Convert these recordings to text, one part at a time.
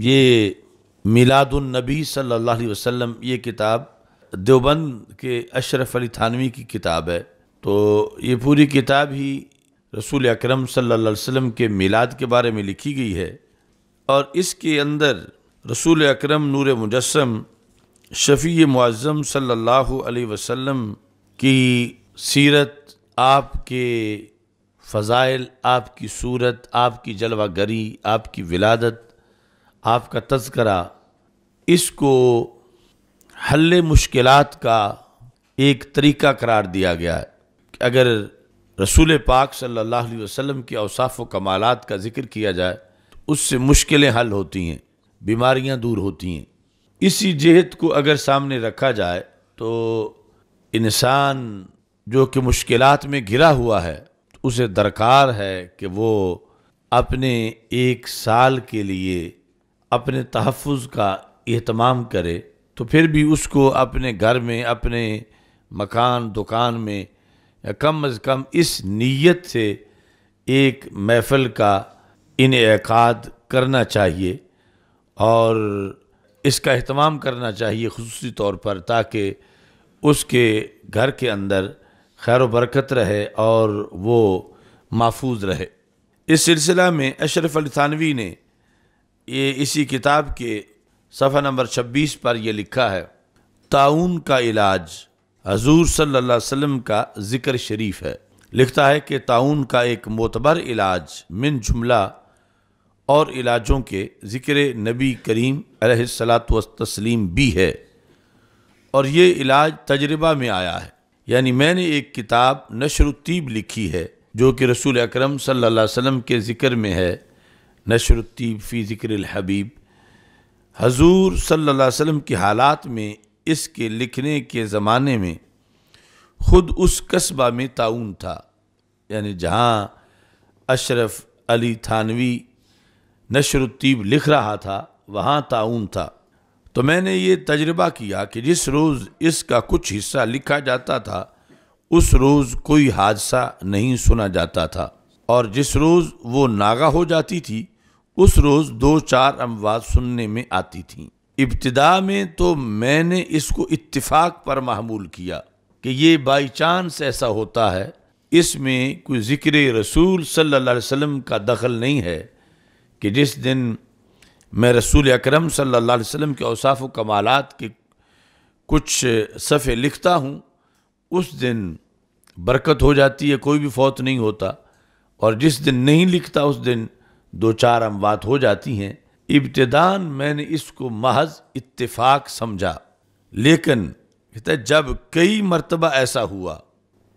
ये मिलादुलनबी सल्लल्लाहु अलैहि वसल्लम ये किताब देवबंद के अशरफ अली थानवी की किताब है तो ये पूरी किताब ही रसूल अकरम सल्लल्लाहु अलैहि वसल्लम के मिलाद के बारे में लिखी गई है और इसके अंदर रसूल अकरम नूर मुजस्म शफ़ी मुआज़म सल्लल्लाहु अलैहि वसल्लम की सीरत आपके फ़ज़ाइल आपकी सूरत आपकी जलवागरी आपकी विलादत आपका तस्करा इसको हल मुश्किल का एक तरीका करार दिया गया है कि अगर रसूल पाक सल्लल्लाहु अलैहि वसल्लम के अवसाफ़ व कमालत का जिक्र किया जाए तो उससे मुश्किलें हल होती हैं बीमारियां दूर होती हैं इसी जहत को अगर सामने रखा जाए तो इंसान जो कि मुश्किल में घिरा हुआ है तो उसे दरकार है कि वो अपने एक साल के लिए अपने तहफ़ का अहतमाम करे तो फिर भी उसको अपने घर में अपने मकान दुकान में या कम अज़ कम इस नीयत से एक महफ़ल का इनका करना चाहिए और इसका अहतमाम करना चाहिए खसूस तौर पर ताकि उसके घर के अंदर खैर बरकत रहे और वो महफूज रहे इस सिलसिला में अशरफ अली थानवी ने ये इसी किताब के सफ़ा नंबर 26 पर यह लिखा है ताउन का इलाज हजूर सल्ला वम का ज़िक्र शरीफ है लिखता है कि ताउन का एक मोतबर इलाज मिन जुमला और इलाजों के ज़िक्र नबी करीम अलैहिस्सलातु तस्लीम भी है और ये इलाज तजर्बा में आया है यानी मैंने एक किताब नशरुतीब लिखी है जो कि रसूल अकरम सल्लल्लाहु अलैहि वसल्लम के ज़िक्र में है नशरतीब फ़ी ज़िक्र हबीब हजूर सल्लल्लाहु अलैहि वसल्लम की हालात में इसके लिखने के ज़माने में ख़ुद उस कस्बा में ताउन था यानी जहाँ अशरफ अली थानवी नशरुद्दीब लिख रहा था वहाँ ताउन था तो मैंने ये तजर्बा किया कि जिस रोज़ इसका कुछ हिस्सा लिखा जाता था उस रोज़ कोई हादसा नहीं सुना जाता था और जिस रोज़ वो नागा हो जाती थी उस रोज़ दो चार अमवाज सुनने में आती थीं इब्तदा में तो मैंने इसको इत्तिफाक पर महमूल किया कि ये बाई चांस ऐसा होता है इसमें कोई ज़िक्र रसूल सल्लल्लाहु अलैहि वसल्लम का दखल नहीं है कि जिस दिन मैं रसूल अकरम सल्लल्लाहु अलैहि वसल्लम के औसाफ़ कमालात के कुछ सफ़े लिखता हूँ उस दिन बरकत हो जाती है कोई भी फौत नहीं होता और जिस दिन नहीं लिखता उस दिन दो चार अमवात हो जाती हैं इब्तदान मैंने इसको महज इत्तेफाक समझा लेकिन कहते जब कई मरतबा ऐसा हुआ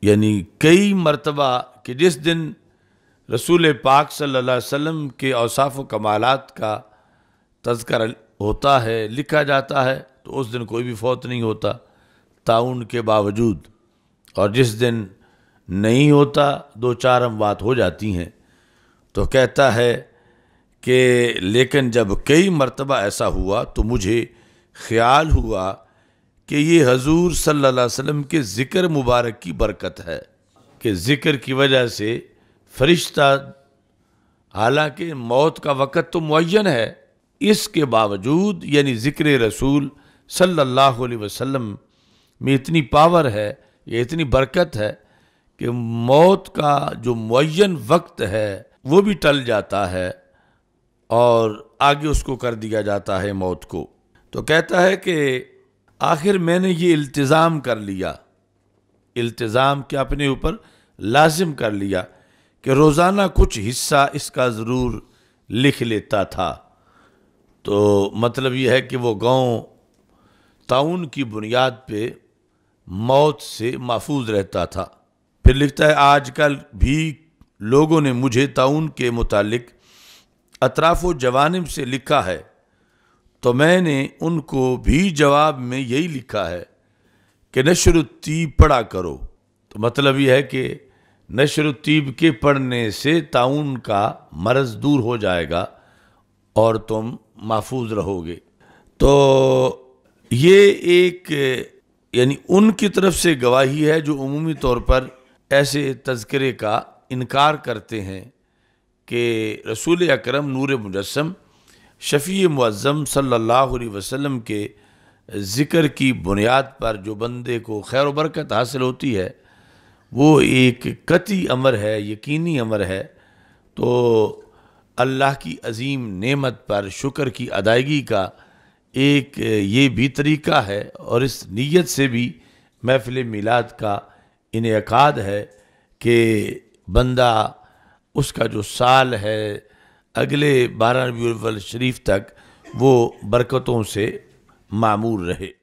यानी कई मरतबा कि जिस दिन रसूल पाक सल्लल्लाहु अलैहि वसल्लम के औसाफ कमालात का तस्कर होता है लिखा जाता है तो उस दिन कोई भी फौत नहीं होता ताउन के बावजूद और जिस दिन नहीं होता दो चार अमवात हो जाती हैं तो कहता है कि लेकिन जब कई मरतबा ऐसा हुआ तो मुझे ख्याल हुआ कि ये हजूर सल्लल्लाहु अलैहि वसल्लम के ज़िक्र मुबारक की बरकत है कि ज़िक्र की वजह से फरिश्ता हालांकि मौत का वक़्त तो मुन है इसके बावजूद यानी ज़िक्र रसूल सल्लल्लाहु अलैहि वसल्लम में इतनी पावर है या इतनी बरकत है कि मौत का जो मुन वक्त है वो भी टल जाता है और आगे उसको कर दिया जाता है मौत को तो कहता है कि आखिर मैंने ये इल्तिज़ाम कर लिया इल्तिज़ाम के अपने ऊपर लाजिम कर लिया कि रोज़ाना कुछ हिस्सा इसका ज़रूर लिख लेता था तो मतलब यह है कि वो गांव ताउन की बुनियाद पे मौत से महफूज रहता था फिर लिखता है आजकल भी लोगों ने मुझे ताउन के मुतालिक अतराफ़ जवानब से लिखा है तो मैंने उनको भी जवाब में यही लिखा है कि नशरुत्तीब पढ़ा करो तो मतलब यह है कि नशरतीब के पढ़ने से ताउन का मरज दूर हो जाएगा और तुम महफूज रहोगे तो ये एक यानी उनकी तरफ से गवाही है जो अमूमी तौर पर ऐसे तस्करे का इनकार करते हैं कि रसूल अकरम नूर मुजस्म शफ़ी मज़म सल्ला वसम के ज़िक्र की बुनियाद पर जो बंदे को खैर बरकत हासिल होती है वो एक कति अमर है यकीनी अमर है तो अल्लाह की अजीम नेमत पर शुक्र की अदायगी का एक ये भी तरीका है और इस नीयत से भी महफिल मिलाद का इनका है कि बंदा उसका जो साल है अगले बारह रबी शरीफ तक वो बरकतों से मामूर रहे